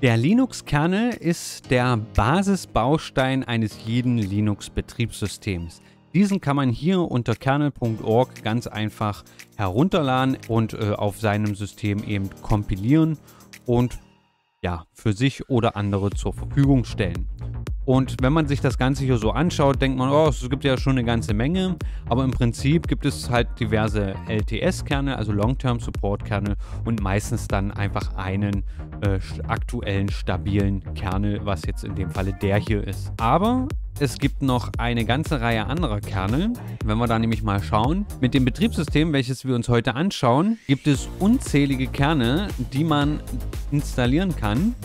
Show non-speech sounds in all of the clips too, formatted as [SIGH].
Der Linux-Kernel ist der Basisbaustein eines jeden Linux-Betriebssystems. Diesen kann man hier unter kernel.org ganz einfach herunterladen und äh, auf seinem System eben kompilieren und ja, für sich oder andere zur Verfügung stellen. Und wenn man sich das Ganze hier so anschaut, denkt man, oh, es gibt ja schon eine ganze Menge. Aber im Prinzip gibt es halt diverse LTS-Kerne, also Long-Term Support-Kerne und meistens dann einfach einen äh, aktuellen stabilen Kernel, was jetzt in dem Falle der hier ist. Aber es gibt noch eine ganze Reihe anderer Kerne. Wenn wir da nämlich mal schauen, mit dem Betriebssystem, welches wir uns heute anschauen, gibt es unzählige Kerne, die man installieren kann.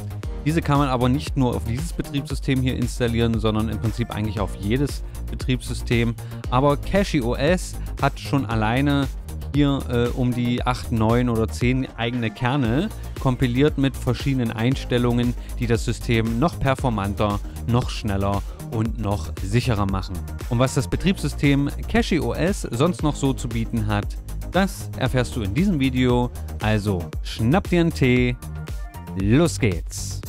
Diese kann man aber nicht nur auf dieses Betriebssystem hier installieren, sondern im Prinzip eigentlich auf jedes Betriebssystem. Aber Cachey OS hat schon alleine hier äh, um die 8, 9 oder 10 eigene Kerne, kompiliert mit verschiedenen Einstellungen, die das System noch performanter, noch schneller und noch sicherer machen. Und was das Betriebssystem Cachey OS sonst noch so zu bieten hat, das erfährst du in diesem Video. Also schnapp dir einen Tee, los geht's!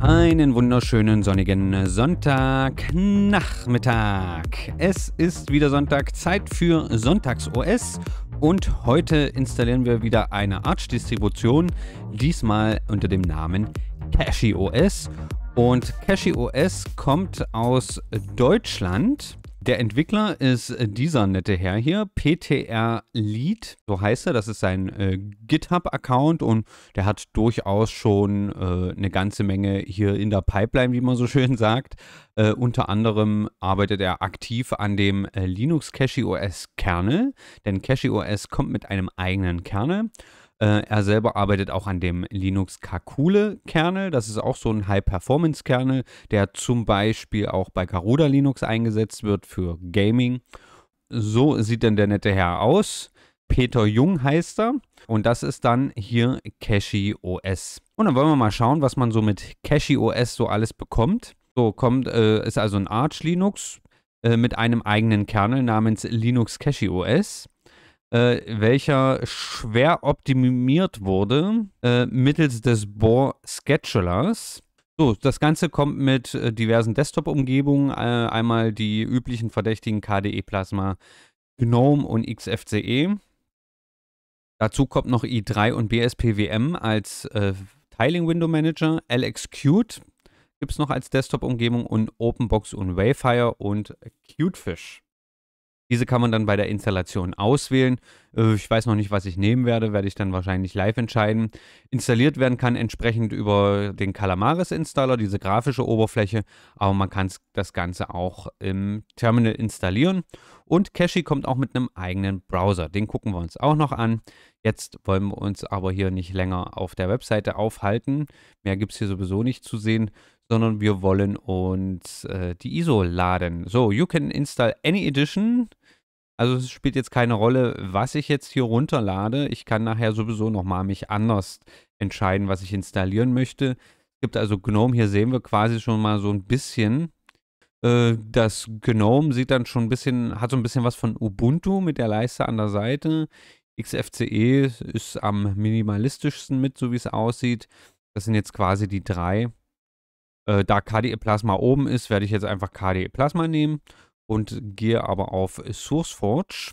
Einen wunderschönen sonnigen Sonntagnachmittag. Es ist wieder Sonntag, Zeit für Sonntags OS und heute installieren wir wieder eine Arch-Distribution, diesmal unter dem Namen Cachey OS und Cashi OS kommt aus Deutschland. Der Entwickler ist dieser nette Herr hier, PTR Lead, so heißt er. Das ist sein äh, GitHub-Account und der hat durchaus schon äh, eine ganze Menge hier in der Pipeline, wie man so schön sagt. Äh, unter anderem arbeitet er aktiv an dem äh, Linux Cache OS Kernel, denn Cache OS kommt mit einem eigenen Kernel. Äh, er selber arbeitet auch an dem Linux Kakule Kernel. Das ist auch so ein High-Performance Kernel, der zum Beispiel auch bei Karuda Linux eingesetzt wird für Gaming. So sieht denn der nette Herr aus. Peter Jung heißt er. Und das ist dann hier Cache OS. Und dann wollen wir mal schauen, was man so mit Cache OS so alles bekommt. So kommt, äh, ist also ein Arch Linux äh, mit einem eigenen Kernel namens Linux Cache OS äh, welcher schwer optimiert wurde äh, mittels des Bohr-Schedulers. So, das Ganze kommt mit äh, diversen Desktop-Umgebungen, äh, einmal die üblichen verdächtigen KDE Plasma, GNOME und XFCE. Dazu kommt noch i3 und BSPWM als äh, Tiling Window Manager, LXQt gibt es noch als Desktop-Umgebung und OpenBox und Wayfire und Qtfish. Diese kann man dann bei der Installation auswählen. Äh, ich weiß noch nicht, was ich nehmen werde, werde ich dann wahrscheinlich live entscheiden. Installiert werden kann entsprechend über den Calamaris-Installer, diese grafische Oberfläche, aber man kann das Ganze auch im Terminal installieren. Und Cachey kommt auch mit einem eigenen Browser, den gucken wir uns auch noch an. Jetzt wollen wir uns aber hier nicht länger auf der Webseite aufhalten. Mehr gibt es hier sowieso nicht zu sehen, sondern wir wollen uns äh, die ISO laden. So, you can install any edition also es spielt jetzt keine Rolle, was ich jetzt hier runterlade. Ich kann nachher sowieso nochmal mich anders entscheiden, was ich installieren möchte. Es gibt also GNOME, hier sehen wir quasi schon mal so ein bisschen. Äh, das GNOME sieht dann schon ein bisschen, hat so ein bisschen was von Ubuntu mit der Leiste an der Seite. XFCE ist am minimalistischsten mit, so wie es aussieht. Das sind jetzt quasi die drei. Äh, da KDE Plasma oben ist, werde ich jetzt einfach KDE Plasma nehmen und gehe aber auf SourceForge.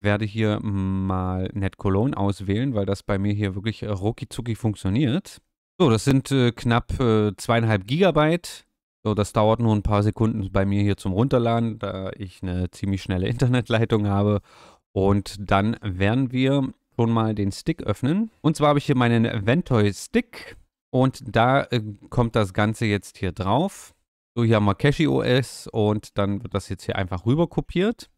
Werde hier mal NetCologne auswählen, weil das bei mir hier wirklich äh, ruckizucki funktioniert. So, das sind äh, knapp äh, zweieinhalb Gigabyte. So, das dauert nur ein paar Sekunden bei mir hier zum Runterladen, da ich eine ziemlich schnelle [LAUGHS] Internetleitung habe. Und dann werden wir schon mal den Stick öffnen. Und zwar habe ich hier meinen Ventoy Stick und da äh, kommt das Ganze jetzt hier drauf so hier haben wir Cache OS und dann wird das jetzt hier einfach rüber kopiert.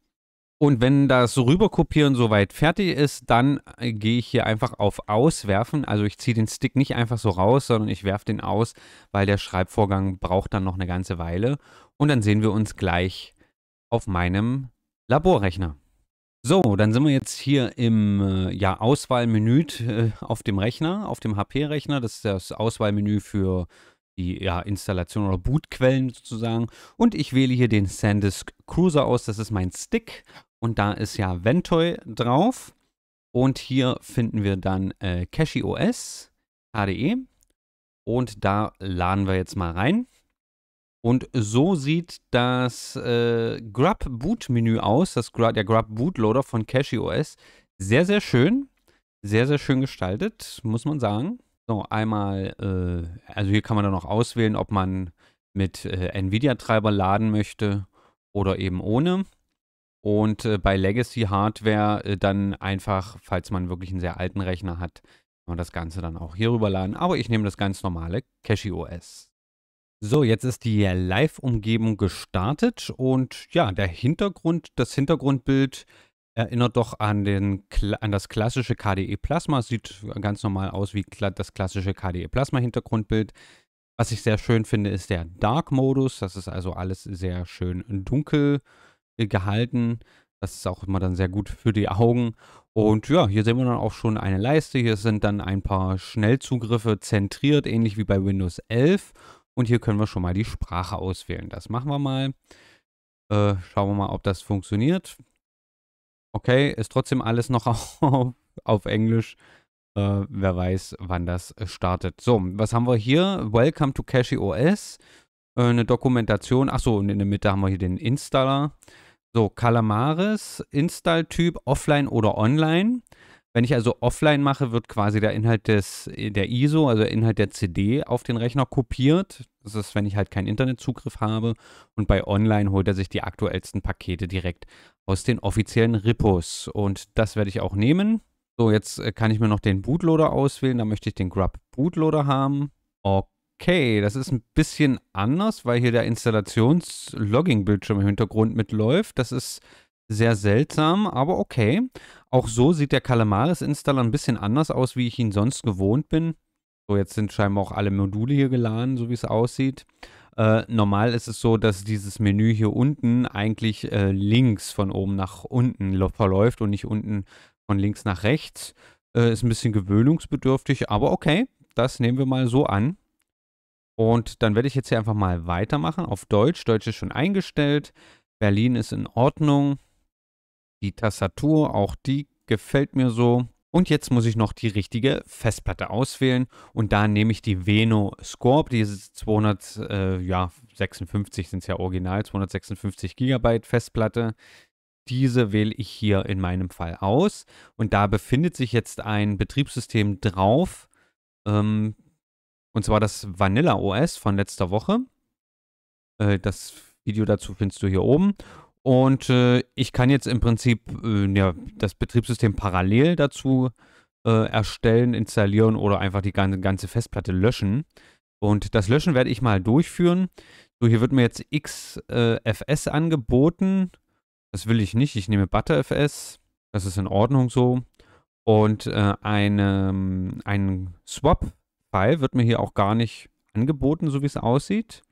Und wenn das Rüberkopieren soweit fertig ist, dann äh, gehe ich hier einfach auf Auswerfen. Also ich ziehe den Stick nicht einfach so raus, sondern ich werfe den aus, weil der Schreibvorgang braucht dann noch eine ganze Weile. Und dann sehen wir uns gleich auf meinem Laborrechner. So, dann sind wir jetzt hier im äh, ja, Auswahlmenü äh, auf dem Rechner, auf dem HP-Rechner. Das ist das Auswahlmenü für die ja, Installation oder Bootquellen sozusagen. Und ich wähle hier den SanDisk Cruiser aus, das ist mein Stick. Und da ist ja Ventoy drauf. Und hier finden wir dann äh, Cache KDE. Und da laden wir jetzt mal rein. Und so sieht das äh, Grub Boot Menü aus, das, der Grub Bootloader von CacheOS. Sehr, sehr schön. Sehr, sehr schön gestaltet, muss man sagen. So, einmal, äh, also hier kann man dann noch auswählen, ob man mit äh, NVIDIA-Treiber laden möchte oder eben ohne. Und äh, bei Legacy-Hardware äh, dann einfach, falls man wirklich einen sehr alten Rechner hat, kann man das Ganze dann auch hier rüberladen. Aber ich nehme das ganz normale Cache OS. So, jetzt ist die Live-Umgebung gestartet und ja, der Hintergrund, das Hintergrundbild erinnert doch an, den, an das klassische KDE-Plasma. Sieht ganz normal aus wie das klassische KDE-Plasma-Hintergrundbild. Was ich sehr schön finde, ist der Dark-Modus. Das ist also alles sehr schön dunkel äh, gehalten. Das ist auch immer dann sehr gut für die Augen. Und ja, hier sehen wir dann auch schon eine Leiste. Hier sind dann ein paar Schnellzugriffe zentriert, ähnlich wie bei Windows 11. Und hier können wir schon mal die Sprache auswählen. Das machen wir mal. Äh, schauen wir mal, ob das funktioniert. Okay, ist trotzdem alles noch [LAUGHS] auf, auf Englisch. Äh, wer weiß, wann das äh, startet. So, was haben wir hier? Welcome to Cache OS. Äh, eine Dokumentation. Achso, und in der Mitte haben wir hier den Installer. So, Calamares, Install-Typ, offline oder online. Wenn ich also offline mache, wird quasi der Inhalt des, äh, der ISO, also der Inhalt der CD, auf den Rechner kopiert. Das ist wenn ich halt keinen Internetzugriff habe. Und bei Online holt er sich die aktuellsten Pakete direkt aus den offiziellen Ripos. Und das werde ich auch nehmen. So, jetzt äh, kann ich mir noch den Bootloader auswählen. Da möchte ich den Grub Bootloader haben. Okay, das ist ein bisschen anders, weil hier der Installations-Logging-Bildschirm im Hintergrund mitläuft. Das ist sehr seltsam, aber okay. Auch so sieht der Calamaris-Installer ein bisschen anders aus, wie ich ihn sonst gewohnt bin. So, jetzt sind scheinbar auch alle Module hier geladen, so wie es aussieht. Äh, normal ist es so, dass dieses Menü hier unten eigentlich äh, links von oben nach unten verläuft und nicht unten von links nach rechts. Äh, ist ein bisschen gewöhnungsbedürftig, aber okay, das nehmen wir mal so an. Und dann werde ich jetzt hier einfach mal weitermachen auf Deutsch. Deutsch ist schon eingestellt. Berlin ist in Ordnung. Die Tastatur, auch die gefällt mir so. Und jetzt muss ich noch die richtige Festplatte auswählen und da nehme ich die Veno Scorp, diese 256 sind es ja original, 256 GB Festplatte. Diese wähle ich hier in meinem Fall aus und da befindet sich jetzt ein Betriebssystem drauf, ähm, und zwar das Vanilla OS von letzter Woche. Äh, das Video dazu findest du hier oben. Und äh, ich kann jetzt im Prinzip äh, ja, das Betriebssystem parallel dazu äh, erstellen, installieren oder einfach die ganze, ganze Festplatte löschen. Und das Löschen werde ich mal durchführen. So, hier wird mir jetzt XFS äh, angeboten. Das will ich nicht. Ich nehme ButterFS. Das ist in Ordnung so. Und äh, eine, ähm, ein Swap-File wird mir hier auch gar nicht angeboten, so wie es aussieht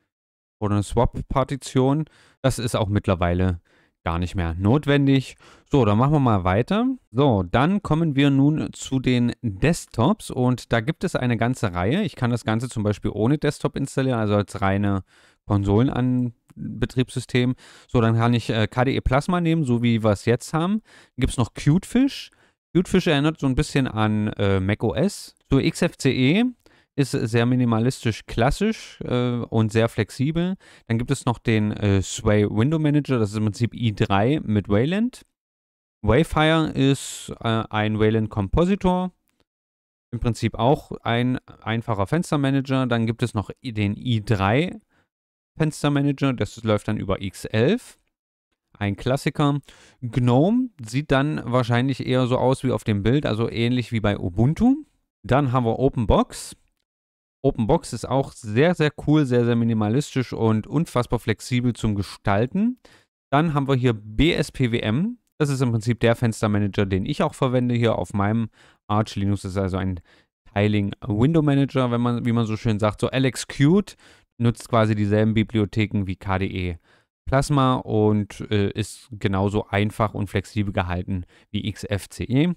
oder eine Swap-Partition. Das ist auch mittlerweile gar nicht mehr notwendig. So, dann machen wir mal weiter. So, dann kommen wir nun zu den Desktops und da gibt es eine ganze Reihe. Ich kann das Ganze zum Beispiel ohne Desktop installieren, also als reine Konsolen an Betriebssystem. So, dann kann ich äh, KDE Plasma nehmen, so wie wir es jetzt haben. Dann Gibt es noch Cutefish. Cutefish erinnert so ein bisschen an äh, macOS. So XFCE ist sehr minimalistisch klassisch äh, und sehr flexibel. Dann gibt es noch den äh, Sway Window Manager, das ist im Prinzip i3 mit Wayland. Wayfire ist äh, ein Wayland Compositor, im Prinzip auch ein einfacher Fenstermanager. Dann gibt es noch den i3 Fenstermanager, das läuft dann über x11 ein Klassiker. GNOME sieht dann wahrscheinlich eher so aus wie auf dem Bild, also ähnlich wie bei Ubuntu. Dann haben wir OpenBox. Open Box ist auch sehr, sehr cool, sehr, sehr minimalistisch und unfassbar flexibel zum Gestalten. Dann haben wir hier BSPWM. Das ist im Prinzip der Fenstermanager, den ich auch verwende hier auf meinem Arch Linux. Das ist also ein Tiling Window Manager, wenn man, wie man so schön sagt. So LXQt nutzt quasi dieselben Bibliotheken wie KDE Plasma und äh, ist genauso einfach und flexibel gehalten wie XFCE.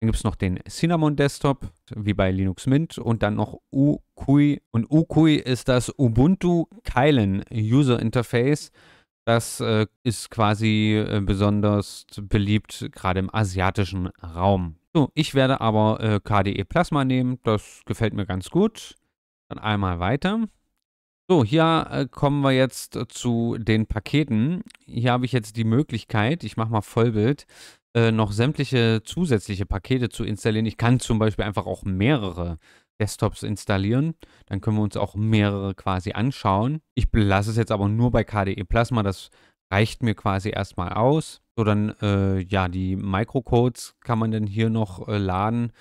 Dann gibt es noch den Cinnamon Desktop, wie bei Linux Mint, und dann noch Ukui. Und Ukui ist das Ubuntu Keilen User Interface. Das äh, ist quasi äh, besonders beliebt, gerade im asiatischen Raum. So, ich werde aber äh, KDE Plasma nehmen. Das gefällt mir ganz gut. Dann einmal weiter. So, hier äh, kommen wir jetzt zu den Paketen. Hier habe ich jetzt die Möglichkeit, ich mache mal Vollbild, äh, noch sämtliche zusätzliche Pakete zu installieren. Ich kann zum Beispiel einfach auch mehrere Desktops installieren. Dann können wir uns auch mehrere quasi anschauen. Ich belasse es jetzt aber nur bei KDE Plasma. Das reicht mir quasi erstmal aus. So, dann, äh, ja, die Microcodes kann man dann hier noch äh, laden.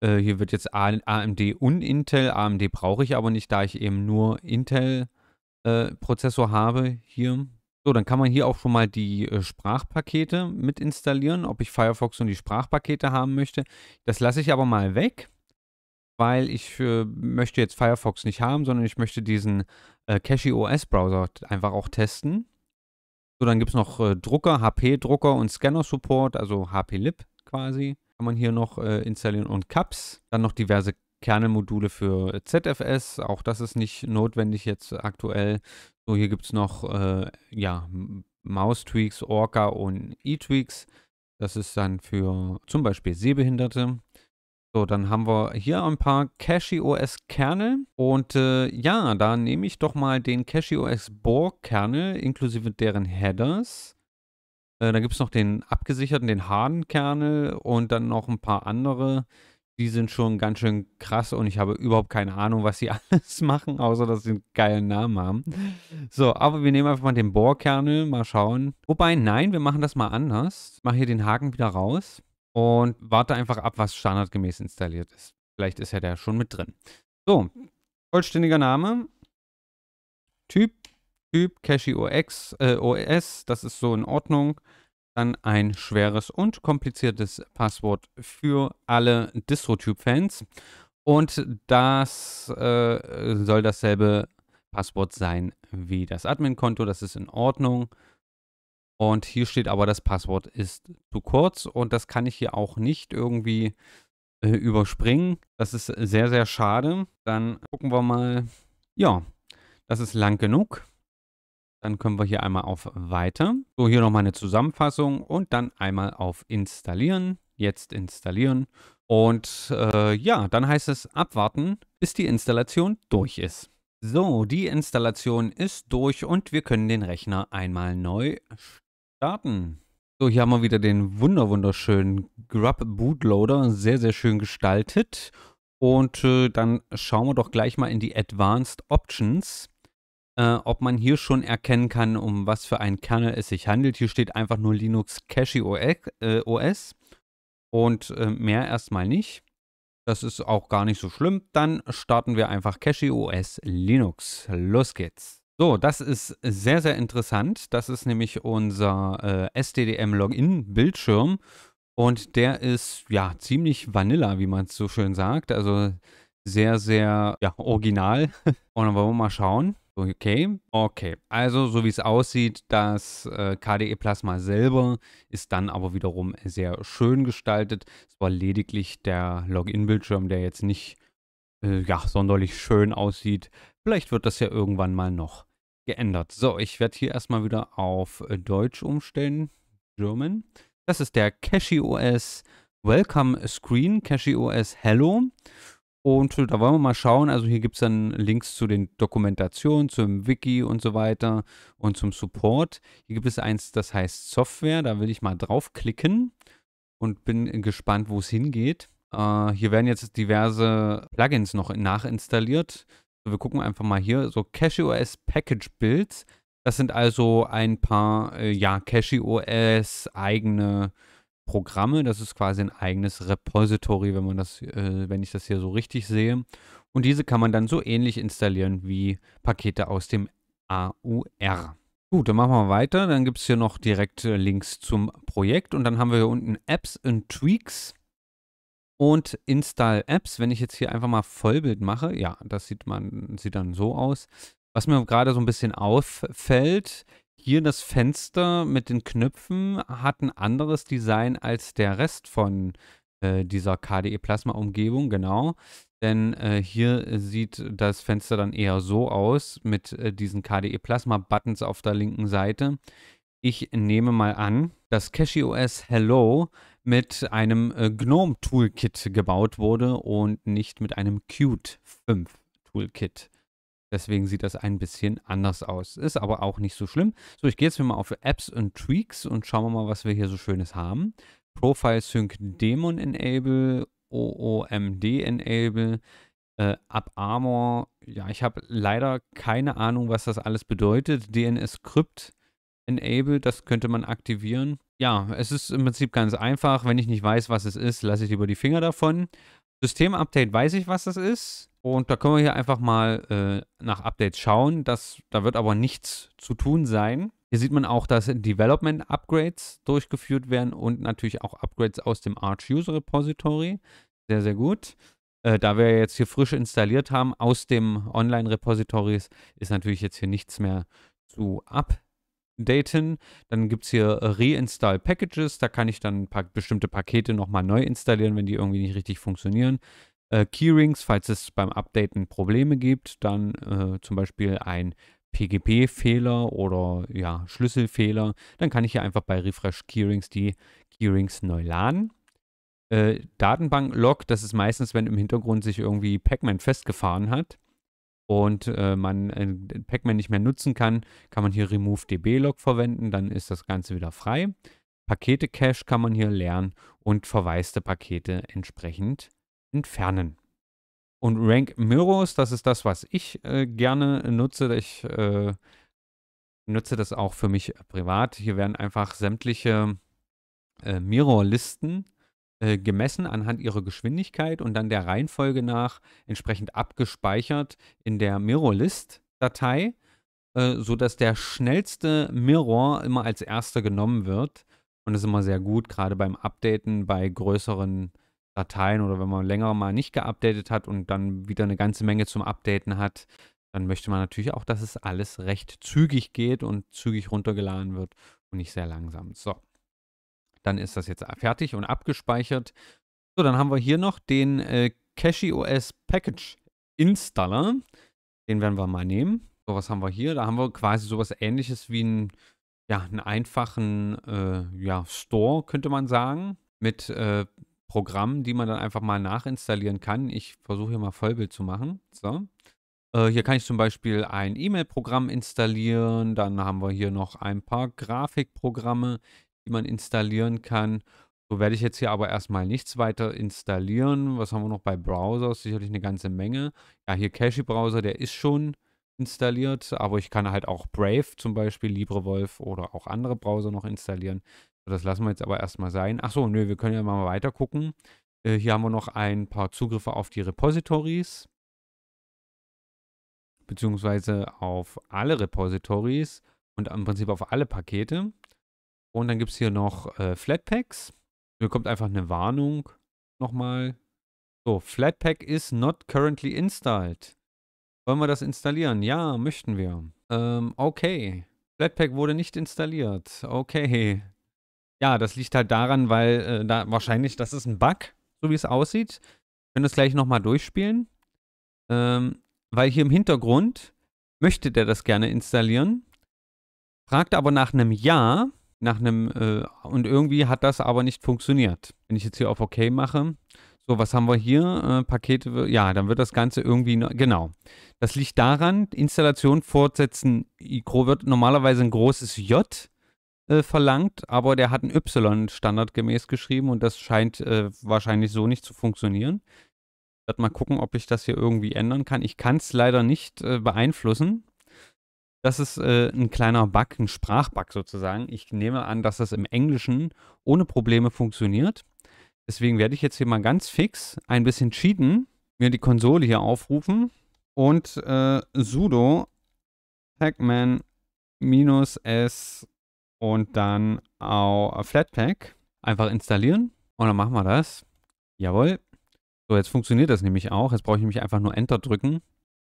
Äh, hier wird jetzt AMD und Intel. AMD brauche ich aber nicht, da ich eben nur Intel-Prozessor äh, habe hier. So, dann kann man hier auch schon mal die äh, Sprachpakete mit installieren, ob ich Firefox und die Sprachpakete haben möchte. Das lasse ich aber mal weg, weil ich äh, möchte jetzt Firefox nicht haben, sondern ich möchte diesen äh, Cache OS Browser einfach auch testen. So, dann gibt es noch äh, Drucker, HP-Drucker und Scanner-Support, also HP-Lib quasi, kann man hier noch äh, installieren und CAPS. Dann noch diverse Kernelmodule für ZFS, auch das ist nicht notwendig jetzt aktuell. So, hier gibt es noch äh, ja, maus Orca und E-Tweaks. Das ist dann für zum Beispiel Sehbehinderte. So, dann haben wir hier ein paar cacheos Kernel und äh, ja, da nehme ich doch mal den cacheos OS Borg Kernel inklusive deren Headers. Äh, da gibt es noch den abgesicherten, den Harden Kernel und dann noch ein paar andere die sind schon ganz schön krass und ich habe überhaupt keine Ahnung, was sie [LAUGHS] alles machen, außer dass sie einen geilen Namen haben. So, aber wir nehmen einfach mal den Bohrkernel, mal schauen. Wobei, nein, wir machen das mal anders. Ich mache hier den Haken wieder raus und warte einfach ab, was standardgemäß installiert ist. Vielleicht ist ja der schon mit drin. So, vollständiger Name. Typ, Typ, Cache OX, äh, OS, das ist so in Ordnung dann ein schweres und kompliziertes Passwort für alle DistroTube-Fans. Und das äh, soll dasselbe Passwort sein wie das Admin-Konto. Das ist in Ordnung. Und hier steht aber, das Passwort ist zu kurz und das kann ich hier auch nicht irgendwie äh, überspringen. Das ist sehr, sehr schade. Dann gucken wir mal. Ja, das ist lang genug. Dann können wir hier einmal auf Weiter. So, hier nochmal eine Zusammenfassung und dann einmal auf Installieren. Jetzt installieren. Und äh, ja, dann heißt es abwarten, bis die Installation durch ist. So, die Installation ist durch und wir können den Rechner einmal neu starten. So, hier haben wir wieder den wunder wunderschönen Grub Bootloader, sehr, sehr schön gestaltet. Und äh, dann schauen wir doch gleich mal in die Advanced Options äh, ob man hier schon erkennen kann, um was für einen Kernel es sich handelt. Hier steht einfach nur Linux Cache OS äh, und äh, mehr erstmal nicht. Das ist auch gar nicht so schlimm. Dann starten wir einfach Cache OS Linux. Los geht's. So, das ist sehr, sehr interessant. Das ist nämlich unser äh, STDM-Login-Bildschirm. Und der ist ja ziemlich Vanilla, wie man es so schön sagt. Also sehr, sehr ja, original. [LAUGHS] Und dann wollen wir mal schauen. Okay, okay. Also so wie es aussieht, das äh, KDE-Plasma selber ist dann aber wiederum sehr schön gestaltet. Es war lediglich der Login-Bildschirm, der jetzt nicht äh, ja, sonderlich schön aussieht. Vielleicht wird das ja irgendwann mal noch geändert. So, ich werde hier erstmal wieder auf äh, Deutsch umstellen. German. Das ist der Cache OS Welcome Screen, Cache OS Hello. Und da wollen wir mal schauen. Also hier gibt es dann Links zu den Dokumentationen, zum Wiki und so weiter und zum Support. Hier gibt es eins, das heißt Software. Da will ich mal draufklicken und bin gespannt, wo es hingeht. Äh, hier werden jetzt diverse Plugins noch nachinstalliert. wir gucken einfach mal hier. So CacheOS Package Builds. Das sind also ein paar, äh, ja, CacheOS eigene äh, Programme. Das ist quasi ein eigenes Repository, wenn man das, äh, wenn ich das hier so richtig sehe. Und diese kann man dann so ähnlich installieren wie Pakete aus dem AUR. Gut, dann machen wir weiter. Dann gibt es hier noch direkt äh, Links zum Projekt und dann haben wir hier unten Apps und Tweaks und Install Apps. Wenn ich jetzt hier einfach mal Vollbild mache, ja, das sieht man, sieht dann so aus. Was mir gerade so ein bisschen auffällt, hier das Fenster mit den Knöpfen hat ein anderes Design als der Rest von äh, dieser KDE-Plasma-Umgebung, genau. Denn äh, hier sieht das Fenster dann eher so aus mit äh, diesen KDE-Plasma-Buttons auf der linken Seite. Ich nehme mal an, dass Cache OS Hello mit einem äh, GNOME Toolkit gebaut wurde und nicht mit einem Qt 5 Toolkit. Deswegen sieht das ein bisschen anders aus. Ist aber auch nicht so schlimm. So, ich gehe jetzt mal auf Apps und Tweaks und schauen wir mal, was wir hier so Schönes haben. Profile Sync Daemon Enable, OOMD Enable, äh, UpArmor. Ja, ich habe leider keine Ahnung, was das alles bedeutet. DNS Crypt Enable, das könnte man aktivieren. Ja, es ist im Prinzip ganz einfach. Wenn ich nicht weiß, was es ist, lasse ich lieber die Finger davon. System Update weiß ich, was das ist. Und da können wir hier einfach mal äh, nach Updates schauen. Das, da wird aber nichts zu tun sein. Hier sieht man auch, dass Development Upgrades durchgeführt werden und natürlich auch Upgrades aus dem Arch User Repository. Sehr, sehr gut. Äh, da wir jetzt hier frisch installiert haben aus dem Online-Repositories, ist natürlich jetzt hier nichts mehr zu updaten. Dann gibt es hier Reinstall Packages. Da kann ich dann pa bestimmte Pakete nochmal neu installieren, wenn die irgendwie nicht richtig funktionieren äh, Keyrings, falls es beim Updaten Probleme gibt, dann äh, zum Beispiel ein PGP-Fehler oder ja, Schlüsselfehler, dann kann ich hier einfach bei Refresh Keyrings die Keyrings neu laden. Äh, Datenbank-Log, das ist meistens, wenn im Hintergrund sich irgendwie Pac-Man festgefahren hat und äh, man äh, Pac-Man nicht mehr nutzen kann, kann man hier Remove DB-Log verwenden, dann ist das Ganze wieder frei. Pakete-Cache kann man hier lernen und verwaiste Pakete entsprechend entfernen. Und Rank Mirrors, das ist das, was ich äh, gerne nutze. Ich äh, nutze das auch für mich äh, privat. Hier werden einfach sämtliche äh, Mirror-Listen äh, gemessen anhand ihrer Geschwindigkeit und dann der Reihenfolge nach entsprechend abgespeichert in der mirrorlist datei äh, sodass der schnellste Mirror immer als erster genommen wird. Und das ist immer sehr gut, gerade beim Updaten bei größeren äh, Dateien oder wenn man länger mal nicht geupdatet hat und dann wieder eine ganze Menge zum Updaten hat, dann möchte man natürlich auch, dass es alles recht zügig geht und zügig runtergeladen wird und nicht sehr langsam. So, dann ist das jetzt fertig und abgespeichert. So, dann haben wir hier noch den äh, Cache OS Package Installer. Den werden wir mal nehmen. So, was haben wir hier? Da haben wir quasi sowas ähnliches wie einen, ja, einen einfachen äh, ja, Store, könnte man sagen, mit äh, Programmen, die man dann einfach mal nachinstallieren kann. Ich versuche hier mal Vollbild zu machen. So. Äh, hier kann ich zum Beispiel ein E-Mail-Programm installieren. Dann haben wir hier noch ein paar Grafikprogramme, die man installieren kann. So werde ich jetzt hier aber erstmal nichts weiter installieren. Was haben wir noch bei Browsers? Sicherlich eine ganze Menge. Ja, hier Cache browser der ist schon installiert, aber ich kann halt auch Brave zum Beispiel, LibreWolf oder auch andere Browser noch installieren. Das lassen wir jetzt aber erstmal sein. Achso, nö, wir können ja mal weiter gucken. Äh, hier haben wir noch ein paar Zugriffe auf die Repositories. Beziehungsweise auf alle Repositories und im Prinzip auf alle Pakete. Und dann gibt es hier noch äh, Flatpaks. Hier kommt einfach eine Warnung nochmal. So, Flatpak is not currently installed. Wollen wir das installieren? Ja, möchten wir. Ähm, okay. Flatpak wurde nicht installiert. Okay. Ja, das liegt halt daran, weil äh, da wahrscheinlich, das ist ein Bug, so wie es aussieht. Wir können das gleich nochmal durchspielen. Ähm, weil hier im Hintergrund möchte der das gerne installieren. Fragt aber nach einem Ja, nach einem, äh, und irgendwie hat das aber nicht funktioniert. Wenn ich jetzt hier auf OK mache, so, was haben wir hier? Äh, Pakete, ja, dann wird das Ganze irgendwie, genau. Das liegt daran, Installation fortsetzen, ICRO wird normalerweise ein großes J äh, verlangt, aber der hat ein Y standardgemäß geschrieben und das scheint äh, wahrscheinlich so nicht zu funktionieren. Ich werde mal gucken, ob ich das hier irgendwie ändern kann. Ich kann es leider nicht äh, beeinflussen. Das ist äh, ein kleiner Bug, ein Sprachbug sozusagen. Ich nehme an, dass das im Englischen ohne Probleme funktioniert. Deswegen werde ich jetzt hier mal ganz fix ein bisschen cheaten, mir die Konsole hier aufrufen und äh, sudo pacman-s und dann auch äh, Flatpak einfach installieren und dann machen wir das. Jawohl. So, jetzt funktioniert das nämlich auch. Jetzt brauche ich nämlich einfach nur Enter drücken.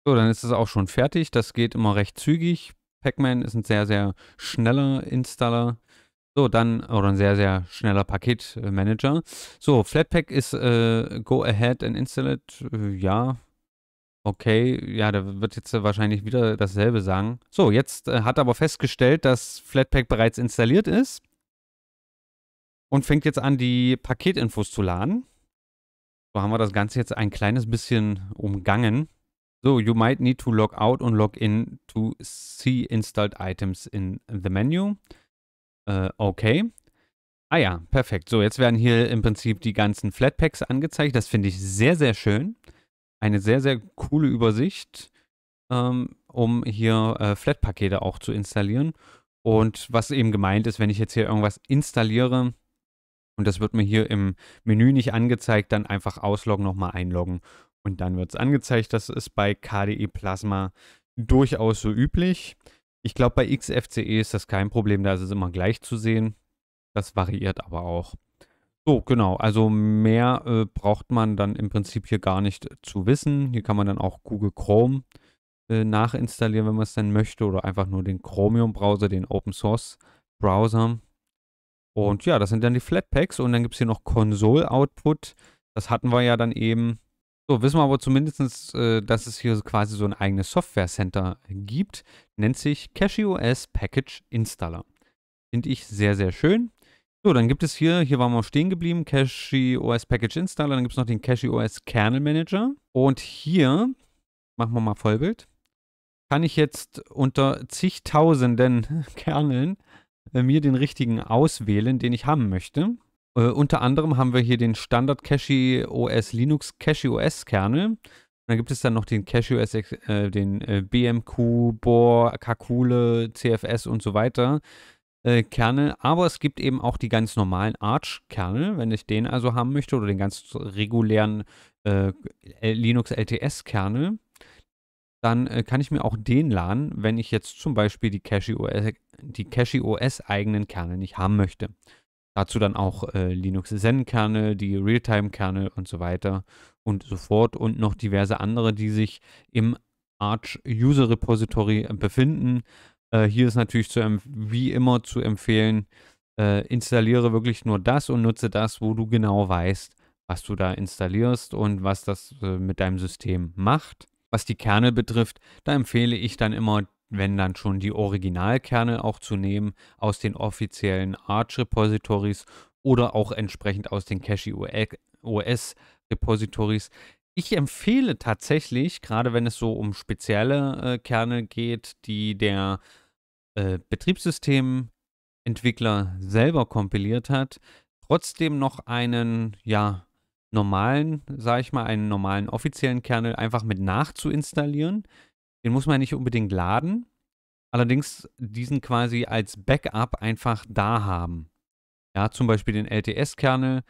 So, dann ist es auch schon fertig. Das geht immer recht zügig. Pacman ist ein sehr, sehr schneller Installer. So, dann, oder ein sehr, sehr schneller Paketmanager. So, Flatpak ist äh, Go Ahead and Install it. Äh, ja, Okay, ja, der wird jetzt wahrscheinlich wieder dasselbe sagen. So, jetzt äh, hat aber festgestellt, dass Flatpak bereits installiert ist und fängt jetzt an, die Paketinfos zu laden. So haben wir das Ganze jetzt ein kleines bisschen umgangen. So, you might need to log out and log in to see installed items in the menu. Äh, okay. Ah ja, perfekt. So, jetzt werden hier im Prinzip die ganzen Flatpaks angezeigt. Das finde ich sehr, sehr schön eine sehr, sehr coole Übersicht, ähm, um hier äh, Flat-Pakete auch zu installieren. Und was eben gemeint ist, wenn ich jetzt hier irgendwas installiere und das wird mir hier im Menü nicht angezeigt, dann einfach ausloggen, nochmal einloggen und dann wird es angezeigt. Das ist bei KDE Plasma durchaus so üblich. Ich glaube, bei XFCE ist das kein Problem, da ist es immer gleich zu sehen. Das variiert aber auch. So, genau. Also mehr äh, braucht man dann im Prinzip hier gar nicht zu wissen. Hier kann man dann auch Google Chrome äh, nachinstallieren, wenn man es denn möchte, oder einfach nur den Chromium-Browser, den Open Source Browser. Und ja, das sind dann die Flatpaks und dann gibt es hier noch Console-Output. Das hatten wir ja dann eben. So, wissen wir aber zumindest, äh, dass es hier quasi so ein eigenes Software-Center gibt. Nennt sich CacheOS Package Installer. Finde ich sehr, sehr schön. So, dann gibt es hier, hier waren wir stehen geblieben, Cache OS Package Installer, dann gibt es noch den Cache OS Kernel Manager. Und hier, machen wir mal Vollbild, kann ich jetzt unter zigtausenden [LAUGHS] Kerneln äh, mir den richtigen auswählen, den ich haben möchte. Äh, unter anderem haben wir hier den Standard Cache OS Linux Cache OS Kernel. Und dann gibt es dann noch den Cache OS, äh, den äh, BMQ, Bohr, Kakule, CFS und so weiter. Äh, Kernel, aber es gibt eben auch die ganz normalen Arch-Kernel, wenn ich den also haben möchte, oder den ganz regulären äh, Linux LTS-Kernel, dann äh, kann ich mir auch den laden, wenn ich jetzt zum Beispiel die Cache die Cache OS eigenen Kernel nicht haben möchte. Dazu dann auch äh, Linux Zen-Kernel, die Realtime-Kernel und so weiter und so fort und noch diverse andere, die sich im Arch User Repository befinden. Äh, hier ist natürlich zu wie immer zu empfehlen, äh, installiere wirklich nur das und nutze das, wo du genau weißt, was du da installierst und was das äh, mit deinem System macht. Was die Kerne betrifft, da empfehle ich dann immer, wenn dann schon die Originalkerne auch zu nehmen aus den offiziellen Arch-Repositories oder auch entsprechend aus den Cache OS-Repositories. Ich empfehle tatsächlich, gerade wenn es so um spezielle äh, Kerne geht, die der äh, Betriebssystementwickler selber kompiliert hat, trotzdem noch einen, ja, normalen, sage ich mal, einen normalen offiziellen Kernel einfach mit nachzuinstallieren. Den muss man nicht unbedingt laden, allerdings diesen quasi als Backup einfach da haben. Ja, zum Beispiel den LTS-Kernel,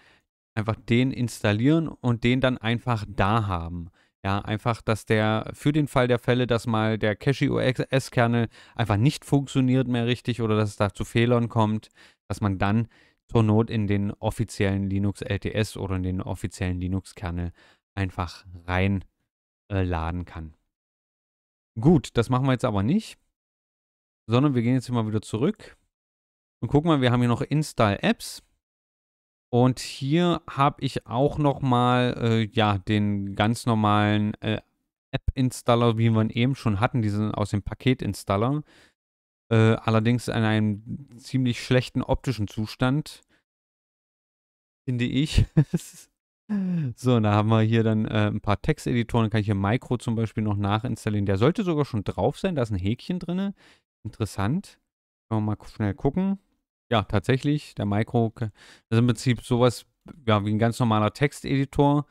einfach den installieren und den dann einfach da haben. Ja, einfach, dass der für den Fall der Fälle, dass mal der Cache OS-Kernel einfach nicht funktioniert mehr richtig oder dass es da zu Fehlern kommt, dass man dann zur Not in den offiziellen Linux LTS oder in den offiziellen Linux-Kernel einfach reinladen äh, kann. Gut, das machen wir jetzt aber nicht, sondern wir gehen jetzt mal wieder zurück und gucken mal, wir haben hier noch Install Apps. Und hier habe ich auch nochmal äh, ja, den ganz normalen äh, App-Installer, wie wir ihn eben schon hatten, diesen aus dem Paket-Installer. Äh, allerdings in einem ziemlich schlechten optischen Zustand, finde ich. [LAUGHS] so, da haben wir hier dann äh, ein paar Texteditoren. Kann ich hier Micro zum Beispiel noch nachinstallieren. Der sollte sogar schon drauf sein. Da ist ein Häkchen drin. Interessant. Können wir mal schnell gucken ja, tatsächlich, der Micro, ist im Prinzip sowas ja, wie ein ganz normaler Texteditor.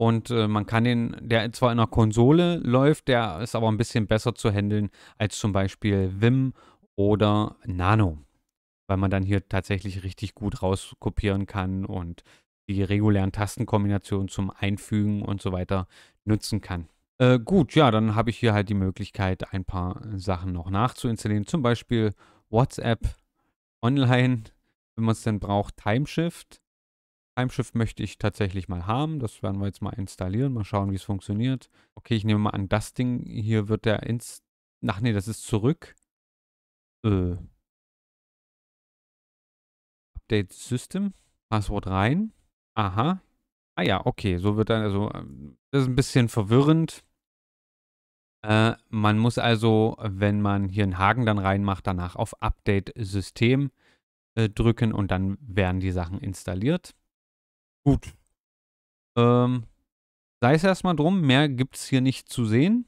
Und äh, man kann den, der zwar in einer Konsole läuft, der ist aber ein bisschen besser zu handeln als zum Beispiel Vim oder Nano. Weil man dann hier tatsächlich richtig gut rauskopieren kann und die regulären Tastenkombinationen zum Einfügen und so weiter nutzen kann. Äh, gut, ja, dann habe ich hier halt die Möglichkeit, ein paar Sachen noch nachzuinstallieren. Zum Beispiel WhatsApp, online, wenn man es denn braucht, Timeshift. Timeshift möchte ich tatsächlich mal haben. Das werden wir jetzt mal installieren, mal schauen, wie es funktioniert. Okay, ich nehme mal an, das Ding hier wird der ins. Ach nee, das ist zurück. Äh. Update System. Passwort rein. Aha. Ah ja, okay, so wird dann also ähm, das ist ein bisschen verwirrend. Äh, man muss also, wenn man hier einen Haken dann reinmacht, danach auf Update System äh, drücken und dann werden die Sachen installiert. Gut. Ähm, sei es erstmal drum, mehr gibt es hier nicht zu sehen.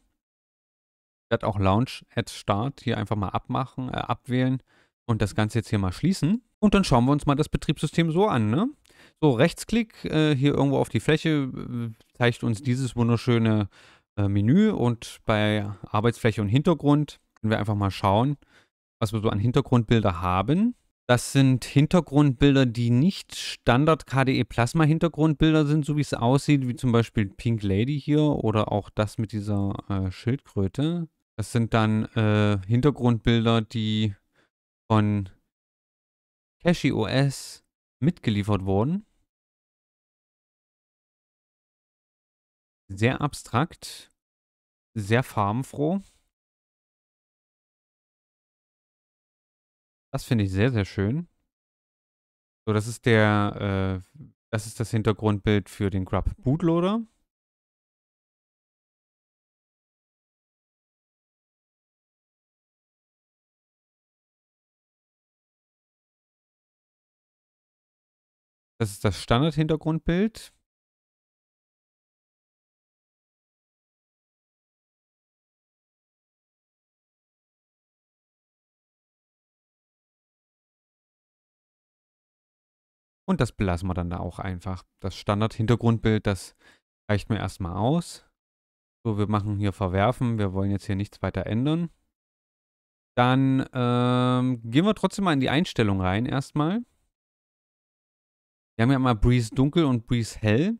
Ich werde auch Launch at Start hier einfach mal abmachen, äh, abwählen und das Ganze jetzt hier mal schließen. Und dann schauen wir uns mal das Betriebssystem so an. Ne? So, Rechtsklick äh, hier irgendwo auf die Fläche äh, zeigt uns dieses wunderschöne äh, Menü und bei Arbeitsfläche und Hintergrund können wir einfach mal schauen, was wir so an Hintergrundbilder haben. Das sind Hintergrundbilder, die nicht Standard KDE Plasma Hintergrundbilder sind, so wie es aussieht, wie zum Beispiel Pink Lady hier oder auch das mit dieser äh, Schildkröte. Das sind dann äh, Hintergrundbilder, die von Cache OS mitgeliefert wurden. Sehr abstrakt sehr farbenfroh. Das finde ich sehr, sehr schön. So, das ist der, äh, das ist das Hintergrundbild für den Grub Bootloader. Das ist das Standard-Hintergrundbild. Und das belassen wir dann da auch einfach. Das Standard-Hintergrundbild, das reicht mir erstmal aus. So, wir machen hier verwerfen. Wir wollen jetzt hier nichts weiter ändern. Dann ähm, gehen wir trotzdem mal in die Einstellung rein erstmal. Wir haben ja mal Breeze dunkel und Breeze hell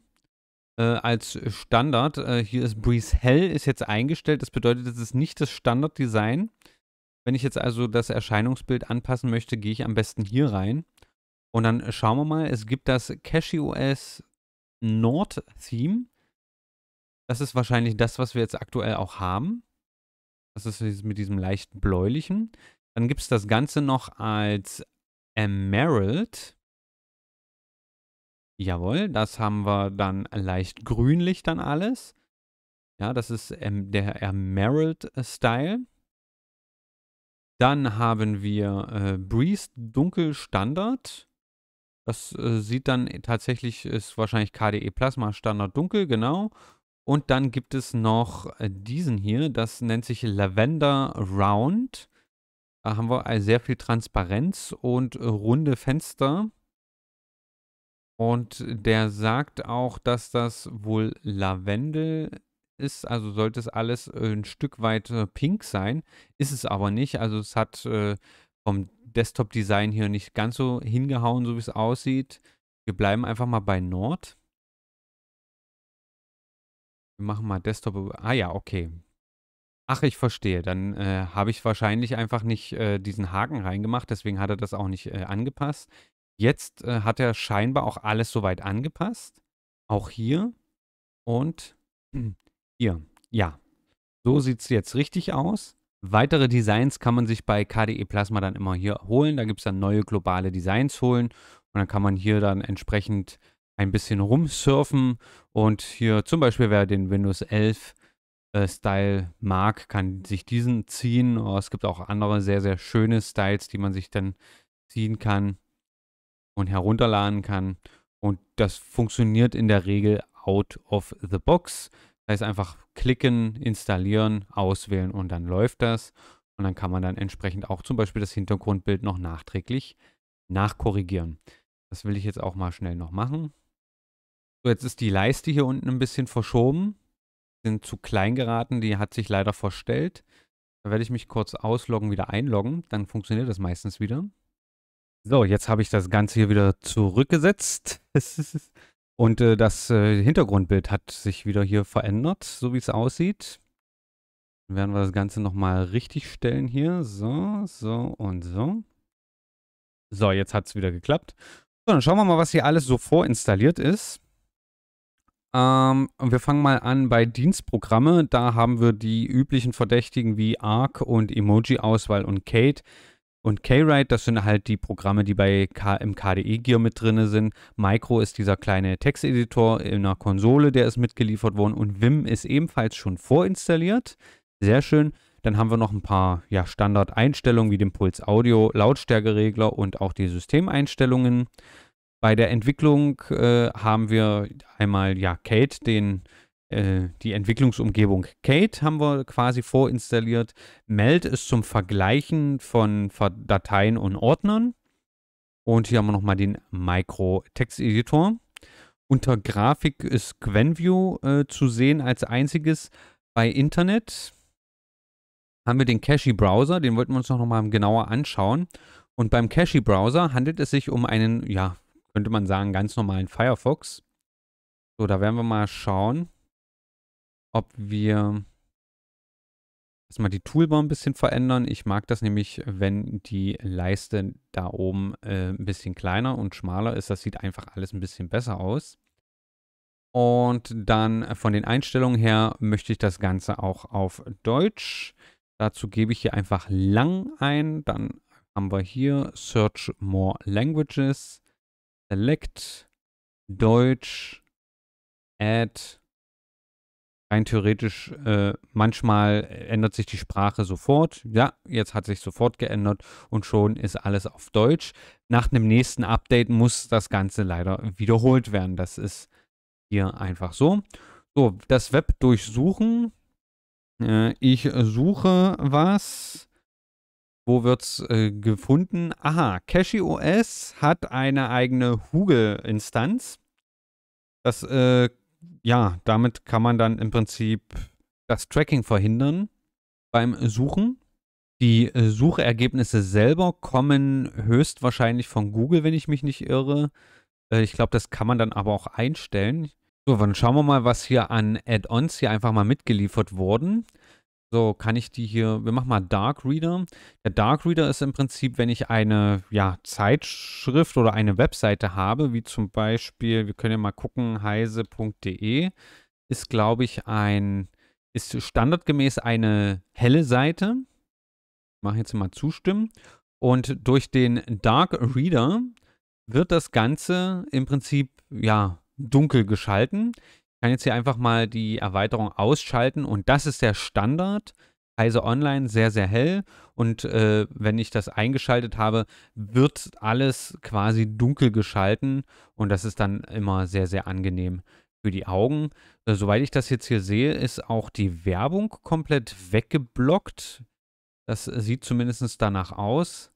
äh, als Standard. Äh, hier ist Breeze hell ist jetzt eingestellt. Das bedeutet, das ist nicht das Standarddesign. Wenn ich jetzt also das Erscheinungsbild anpassen möchte, gehe ich am besten hier rein. Und dann äh, schauen wir mal, es gibt das CacheOS Nord Theme. Das ist wahrscheinlich das, was wir jetzt aktuell auch haben. Das ist mit diesem leicht bläulichen. Dann gibt es das Ganze noch als Emerald. Jawohl, das haben wir dann leicht grünlich dann alles. Ja, das ist ähm, der Emerald-Style. Dann haben wir äh, Breeze Dunkel Standard. Das äh, sieht dann äh, tatsächlich, ist wahrscheinlich KDE Plasma Standard Dunkel, genau. Und dann gibt es noch äh, diesen hier, das nennt sich Lavender Round. Da haben wir äh, sehr viel Transparenz und runde Fenster. Und der sagt auch, dass das wohl Lavendel ist, also sollte es alles ein Stück weit pink sein. Ist es aber nicht. Also es hat äh, vom Desktop-Design hier nicht ganz so hingehauen, so wie es aussieht. Wir bleiben einfach mal bei Nord. Wir machen mal Desktop. Ah ja, okay. Ach, ich verstehe. Dann äh, habe ich wahrscheinlich einfach nicht äh, diesen Haken reingemacht. Deswegen hat er das auch nicht äh, angepasst. Jetzt äh, hat er scheinbar auch alles soweit angepasst. Auch hier und hm, hier. Ja, so sieht es jetzt richtig aus. Weitere Designs kann man sich bei KDE Plasma dann immer hier holen. Da gibt es dann neue globale Designs holen und dann kann man hier dann entsprechend ein bisschen rumsurfen und hier zum Beispiel wer den Windows 11 äh, Style mag, kann sich diesen ziehen. Oh, es gibt auch andere sehr, sehr schöne Styles, die man sich dann ziehen kann und herunterladen kann. Und das funktioniert in der Regel out of the box heißt einfach klicken, installieren, auswählen und dann läuft das. Und dann kann man dann entsprechend auch zum Beispiel das Hintergrundbild noch nachträglich nachkorrigieren. Das will ich jetzt auch mal schnell noch machen. So, jetzt ist die Leiste hier unten ein bisschen verschoben. Sind zu klein geraten, die hat sich leider verstellt. Da werde ich mich kurz ausloggen, wieder einloggen. Dann funktioniert das meistens wieder. So, jetzt habe ich das Ganze hier wieder zurückgesetzt. [LAUGHS] Und äh, das äh, Hintergrundbild hat sich wieder hier verändert, so wie es aussieht. Dann werden wir das Ganze nochmal richtig stellen hier. So, so und so. So, jetzt hat es wieder geklappt. So, dann schauen wir mal, was hier alles so vorinstalliert ist. Ähm, wir fangen mal an bei Dienstprogramme. Da haben wir die üblichen Verdächtigen wie Arc und Emoji-Auswahl und Kate. Und k write das sind halt die Programme, die bei K im KDE-Gear mit drin sind. Micro ist dieser kleine Texteditor in einer Konsole, der ist mitgeliefert worden. Und Vim ist ebenfalls schon vorinstalliert. Sehr schön. Dann haben wir noch ein paar ja, Standardeinstellungen wie den Puls Audio, Lautstärkeregler und auch die Systemeinstellungen. Bei der Entwicklung äh, haben wir einmal ja Kate, den äh, die Entwicklungsumgebung Kate haben wir quasi vorinstalliert. Meld ist zum Vergleichen von Dateien und Ordnern. Und hier haben wir nochmal den Micro-Text-Editor. Unter Grafik ist Gwenview äh, zu sehen als einziges. Bei Internet haben wir den Cache browser den wollten wir uns noch mal genauer anschauen. Und beim Cache browser handelt es sich um einen, ja, könnte man sagen, ganz normalen Firefox. So, da werden wir mal schauen ob wir erstmal die Toolbar ein bisschen verändern. Ich mag das nämlich, wenn die Leiste da oben äh, ein bisschen kleiner und schmaler ist. Das sieht einfach alles ein bisschen besser aus. Und dann äh, von den Einstellungen her möchte ich das Ganze auch auf Deutsch. Dazu gebe ich hier einfach lang ein. Dann haben wir hier Search More Languages, Select, Deutsch, Add, rein theoretisch, äh, manchmal ändert sich die Sprache sofort. Ja, jetzt hat sich sofort geändert und schon ist alles auf Deutsch. Nach einem nächsten Update muss das Ganze leider wiederholt werden. Das ist hier einfach so. So, das Web durchsuchen. Äh, ich suche was. Wo wird es äh, gefunden? Aha, Cache OS hat eine eigene google instanz Das äh, ja, damit kann man dann im Prinzip das Tracking verhindern beim Suchen. Die äh, Suchergebnisse selber kommen höchstwahrscheinlich von Google, wenn ich mich nicht irre. Äh, ich glaube, das kann man dann aber auch einstellen. So, dann schauen wir mal, was hier an Add-ons hier einfach mal mitgeliefert wurden. So, kann ich die hier, wir machen mal Dark Reader. Der Dark Reader ist im Prinzip, wenn ich eine ja, Zeitschrift oder eine Webseite habe, wie zum Beispiel, wir können ja mal gucken, heise.de ist, glaube ich, ein, ist standardgemäß eine helle Seite. Ich mache jetzt mal zustimmen. Und durch den Dark Reader wird das Ganze im Prinzip, ja, dunkel geschalten kann jetzt hier einfach mal die Erweiterung ausschalten und das ist der Standard. Heise Online sehr, sehr hell und äh, wenn ich das eingeschaltet habe, wird alles quasi dunkel geschalten und das ist dann immer sehr, sehr angenehm für die Augen. Äh, soweit ich das jetzt hier sehe, ist auch die Werbung komplett weggeblockt. Das sieht zumindest danach aus.